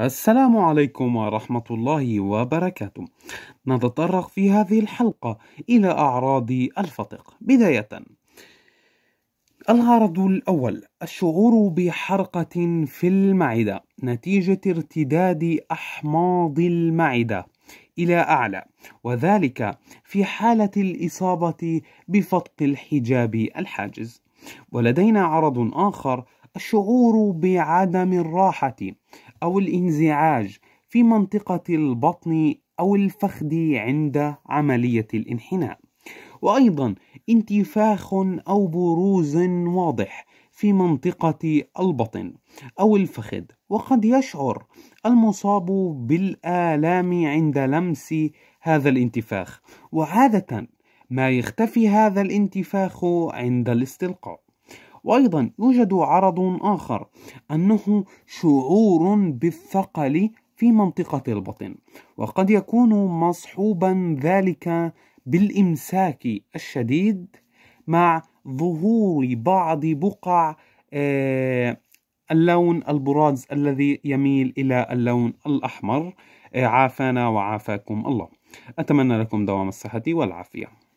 السلام عليكم ورحمة الله وبركاته. نتطرق في هذه الحلقة إلى أعراض الفتق. بداية، العرض الأول: الشعور بحرقة في المعدة نتيجة ارتداد أحماض المعدة إلى أعلى، وذلك في حالة الإصابة بفتق الحجاب الحاجز. ولدينا عرض آخر الشعور بعدم الراحة أو الانزعاج في منطقة البطن أو الفخذ عند عملية الانحناء وأيضا انتفاخ أو بروز واضح في منطقة البطن أو الفخذ وقد يشعر المصاب بالآلام عند لمس هذا الانتفاخ وعادة ما يختفي هذا الانتفاخ عند الاستلقاء وأيضا يوجد عرض آخر أنه شعور بالثقل في منطقة البطن وقد يكون مصحوبا ذلك بالإمساك الشديد مع ظهور بعض بقع آه، اللون البراز الذي يميل إلى اللون الأحمر آه، عافانا وعافاكم الله أتمنى لكم دوام الصحة والعافية